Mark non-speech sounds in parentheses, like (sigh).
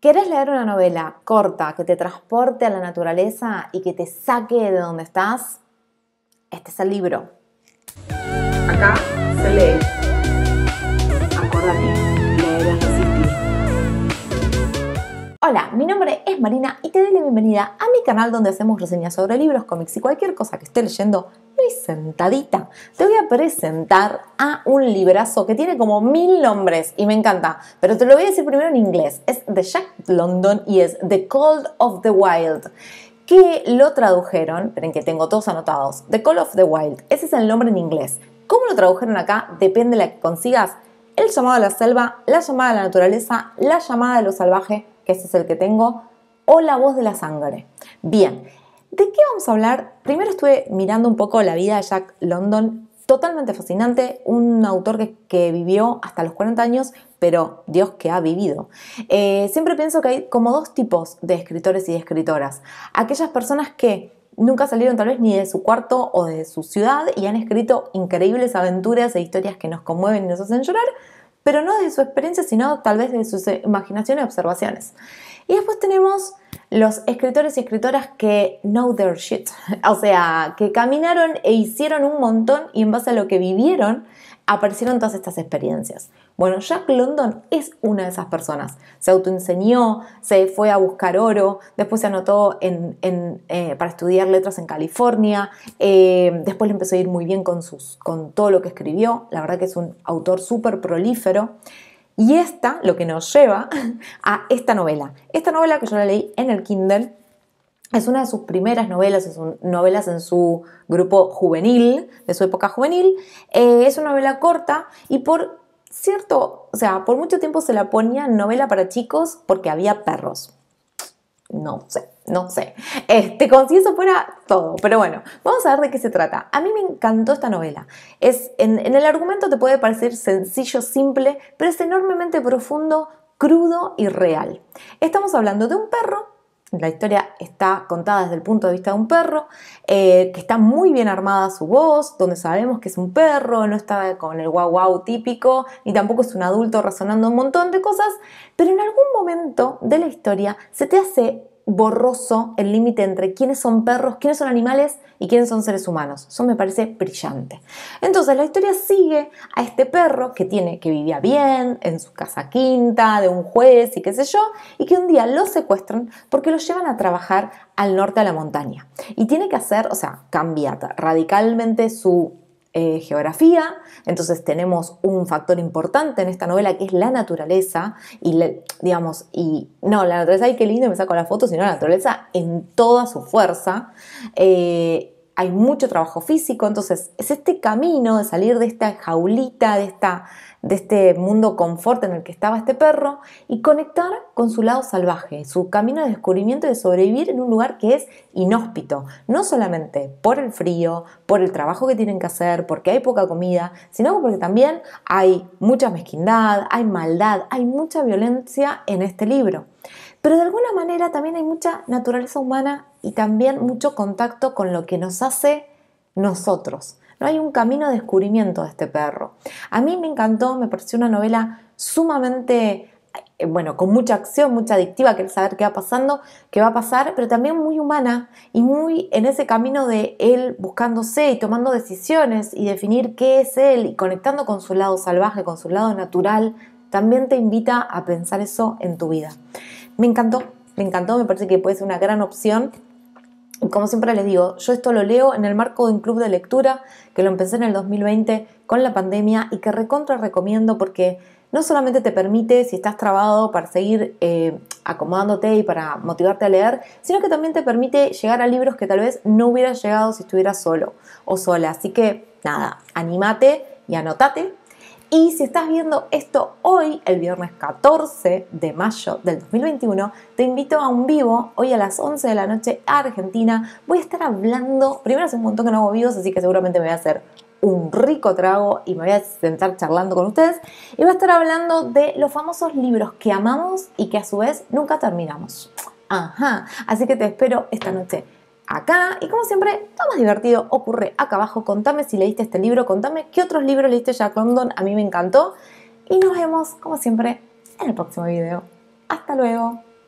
¿Querés leer una novela corta que te transporte a la naturaleza y que te saque de donde estás? Este es el libro. Acá se lee. Acuérdate, Hola, mi nombre es Marina y te doy la bienvenida a mi canal donde hacemos reseñas sobre libros, cómics y cualquier cosa que esté leyendo sentadita Te voy a presentar a un librazo que tiene como mil nombres y me encanta, pero te lo voy a decir primero en inglés. Es de Jack London y es The Cold of the Wild que lo tradujeron, esperen que tengo todos anotados, The Call of the Wild, ese es el nombre en inglés. ¿Cómo lo tradujeron acá? Depende de la que consigas. El llamado a la selva, la llamada a la naturaleza, la llamada de lo salvaje, que ese es el que tengo, o la voz de la sangre. Bien, ¿De qué vamos a hablar? Primero estuve mirando un poco la vida de Jack London, totalmente fascinante, un autor que, vivió hasta los 40 años, pero Dios que ha vivido. Eh, siempre pienso que hay como dos tipos de escritores y de escritoras. Aquellas personas que nunca salieron tal vez ni de su cuarto o de su ciudad y han escrito increíbles aventuras e historias que nos conmueven y nos hacen llorar, pero no de su experiencia, sino tal vez de sus imaginación y observaciones. Y después tenemos los escritores y escritoras que know their shit, (laughs) o sea, que caminaron e hicieron un montón y en base a lo que vivieron aparecieron todas estas experiencias. Bueno, Jack London es una de esas personas. Se autoenseñó, se fue a buscar oro, después se anotó en, eh, para estudiar letras en California, eh, después le empezó a ir muy bien con, sus, con todo lo que escribió, la verdad que es un autor súper prolífero. Y esta lo que nos lleva a esta novela. Esta novela que yo la leí en el Kindle es una de sus primeras novelas, es novelas en su grupo juvenil, de su época juvenil. Eh, es una novela corta y por cierto, o sea, por mucho tiempo se la ponía novela para chicos porque había perros no sé, no sé. Este, como si eso fuera todo. Pero bueno, vamos a ver de qué se trata. A mí me encantó esta novela. Es, en el argumento te puede parecer sencillo, simple, pero es enormemente profundo, crudo y real. Estamos hablando de un perro la historia está contada desde el punto de vista de un perro, eh, que está muy bien armada su voz, donde sabemos que es un perro, no está con el guau guau típico, ni tampoco es un adulto razonando un montón de cosas, pero en algún momento de la historia se te hace borroso el límite entre quiénes son perros, quiénes son animales y quiénes son seres humanos. Eso me parece brillante. Entonces la historia sigue a este perro que tiene que vivía bien en su casa quinta de un juez y qué sé yo, y que un día lo secuestran porque lo llevan a trabajar al norte de la montaña. Y tiene que hacer, o sea, cambiar radicalmente su eh, geografía, entonces tenemos un factor importante en esta novela que es la naturaleza y digamos, y no, la naturaleza, ay qué lindo, me saco la foto, sino la naturaleza en toda su fuerza. Eh, hay mucho trabajo físico, entonces es este camino de salir de esta jaulita, de, esta, de este mundo confort en el que estaba este perro y conectar con su lado salvaje, su camino de descubrimiento y de sobrevivir en un lugar que es inhóspito, no solamente por el frío, por el trabajo que tienen que hacer, porque hay poca comida, sino porque también hay mucha mezquindad, hay maldad, hay mucha violencia en este libro. Pero de alguna manera también hay mucha naturaleza humana y también mucho contacto con lo que nos hace nosotros. No hay un camino de descubrimiento de este perro. A mí me encantó, me pareció una novela sumamente eh, bueno, con mucha acción, mucha adictiva, que el saber qué va pasando, qué va a pasar, pero también muy humana y muy en ese camino de él buscándose y tomando decisiones y definir qué es él y conectando con su lado salvaje, con su lado natural también te invita a pensar eso en tu vida. Me encantó, me encantó, me parece que puede ser una gran opción. Como siempre les digo, yo esto lo leo en el marco de un club de lectura que lo empecé en el 2020 con la pandemia y que recontra recomiendo porque no solamente te permite, si estás trabado, para seguir eh, acomodándote y para motivarte a leer, sino que también te permite llegar a libros que tal vez no hubieras llegado si estuvieras solo o sola. Así que nada, anímate y anótate. Y si estás viendo esto hoy, el viernes 14 de mayo del 2021, te invito a un vivo hoy a las 11 de la noche a Argentina. Voy a estar hablando, primero hace un montón que no hago videos, así que seguramente me voy a hacer un rico trago y me voy a sentar charlando con ustedes. Y voy a estar hablando de los famosos libros que amamos y que a su vez nunca terminamos. Ajá, así que te espero esta noche acá. Y como siempre, lo más divertido ocurre acá abajo. Contame si leíste este libro, contame qué otros libros leíste Jack London. A mí me encantó. Y nos vemos, como siempre, en el próximo video. Hasta luego.